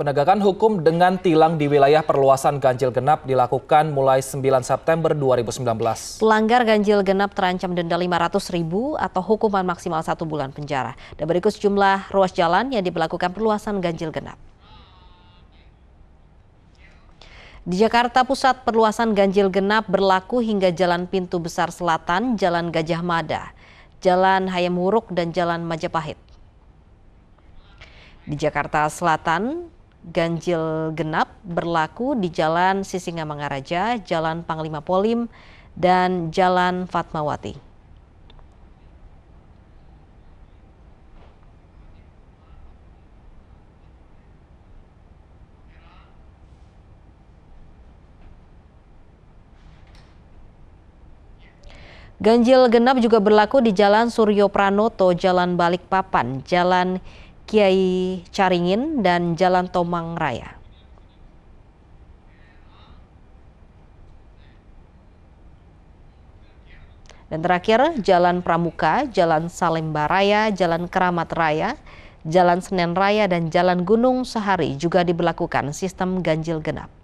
Penegakan hukum dengan tilang di wilayah perluasan ganjil genap dilakukan mulai 9 September 2019. Pelanggar ganjil genap terancam denda 500 ribu atau hukuman maksimal satu bulan penjara. Dan berikut sejumlah ruas jalan yang diberlakukan perluasan ganjil genap. Di Jakarta Pusat, perluasan ganjil genap berlaku hingga Jalan Pintu Besar Selatan, Jalan Gajah Mada, Jalan Hayam Wuruk, dan Jalan Majapahit. Di Jakarta Selatan, ganjil genap berlaku di Jalan Sisingamangaraja, Jalan Panglima Polim, dan Jalan Fatmawati. Ganjil genap juga berlaku di Jalan Suryo Pranoto, Jalan Balikpapan, Jalan Kiai Caringin dan Jalan Tomang Raya. Dan terakhir, Jalan Pramuka, Jalan Salemba Raya, Jalan Keramat Raya, Jalan Senen Raya, dan Jalan Gunung Sehari juga diberlakukan sistem ganjil genap.